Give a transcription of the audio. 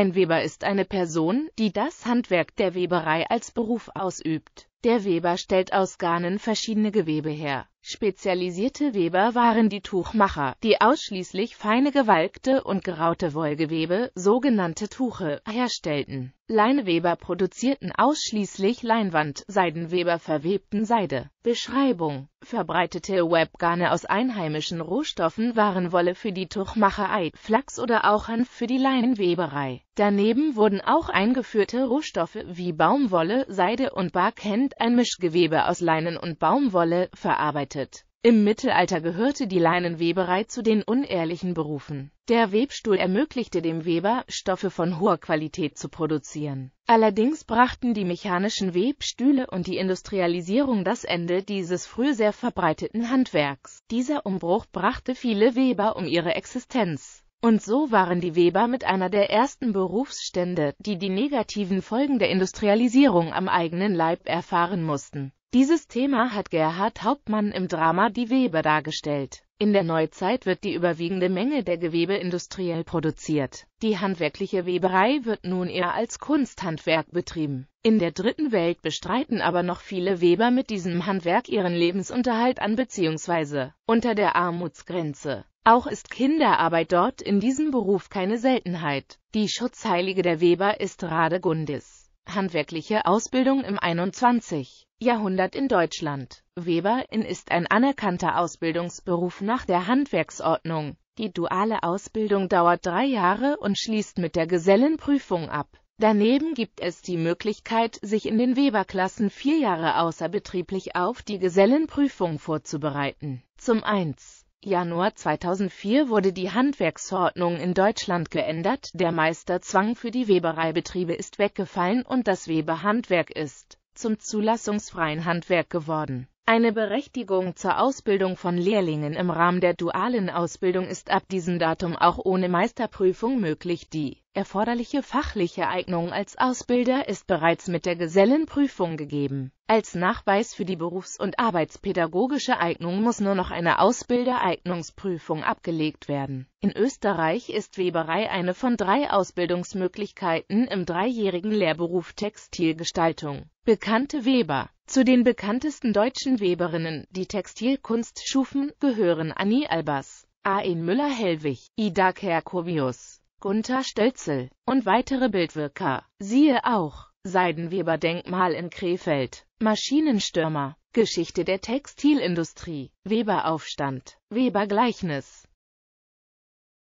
Ein Weber ist eine Person, die das Handwerk der Weberei als Beruf ausübt. Der Weber stellt aus Garnen verschiedene Gewebe her. Spezialisierte Weber waren die Tuchmacher, die ausschließlich feine gewalkte und geraute Wollgewebe, sogenannte Tuche, herstellten. Leinweber produzierten ausschließlich Leinwand, Seidenweber verwebten Seide. Beschreibung Verbreitete Webgarne aus einheimischen Rohstoffen waren Wolle für die Tuchmacherei, Flachs oder auch Hanf für die Leinenweberei. Daneben wurden auch eingeführte Rohstoffe wie Baumwolle, Seide und Barkent, ein Mischgewebe aus Leinen und Baumwolle, verarbeitet. Im Mittelalter gehörte die Leinenweberei zu den unehrlichen Berufen. Der Webstuhl ermöglichte dem Weber, Stoffe von hoher Qualität zu produzieren. Allerdings brachten die mechanischen Webstühle und die Industrialisierung das Ende dieses früh sehr verbreiteten Handwerks. Dieser Umbruch brachte viele Weber um ihre Existenz. Und so waren die Weber mit einer der ersten Berufsstände, die die negativen Folgen der Industrialisierung am eigenen Leib erfahren mussten. Dieses Thema hat Gerhard Hauptmann im Drama Die Weber dargestellt. In der Neuzeit wird die überwiegende Menge der Gewebe industriell produziert. Die handwerkliche Weberei wird nun eher als Kunsthandwerk betrieben. In der dritten Welt bestreiten aber noch viele Weber mit diesem Handwerk ihren Lebensunterhalt an bzw. unter der Armutsgrenze. Auch ist Kinderarbeit dort in diesem Beruf keine Seltenheit. Die Schutzheilige der Weber ist Radegundis. Handwerkliche Ausbildung im 21. Jahrhundert in Deutschland. Weber in ist ein anerkannter Ausbildungsberuf nach der Handwerksordnung. Die duale Ausbildung dauert drei Jahre und schließt mit der Gesellenprüfung ab. Daneben gibt es die Möglichkeit, sich in den Weberklassen vier Jahre außerbetrieblich auf die Gesellenprüfung vorzubereiten. Zum 1. Januar 2004 wurde die Handwerksordnung in Deutschland geändert, der Meisterzwang für die Webereibetriebe ist weggefallen und das Weberhandwerk ist zum zulassungsfreien Handwerk geworden. Eine Berechtigung zur Ausbildung von Lehrlingen im Rahmen der dualen Ausbildung ist ab diesem Datum auch ohne Meisterprüfung möglich. Die Erforderliche fachliche Eignung als Ausbilder ist bereits mit der Gesellenprüfung gegeben. Als Nachweis für die berufs- und arbeitspädagogische Eignung muss nur noch eine Ausbildereignungsprüfung abgelegt werden. In Österreich ist Weberei eine von drei Ausbildungsmöglichkeiten im dreijährigen Lehrberuf Textilgestaltung. Bekannte Weber Zu den bekanntesten deutschen Weberinnen, die Textilkunst schufen, gehören Annie Albers, A. E. Müller-Hellwig, Ida Kerkovius, Gunther Stölzel und weitere Bildwirker. Siehe auch Seidenweber-Denkmal in Krefeld, Maschinenstürmer, Geschichte der Textilindustrie, Weberaufstand, Webergleichnis.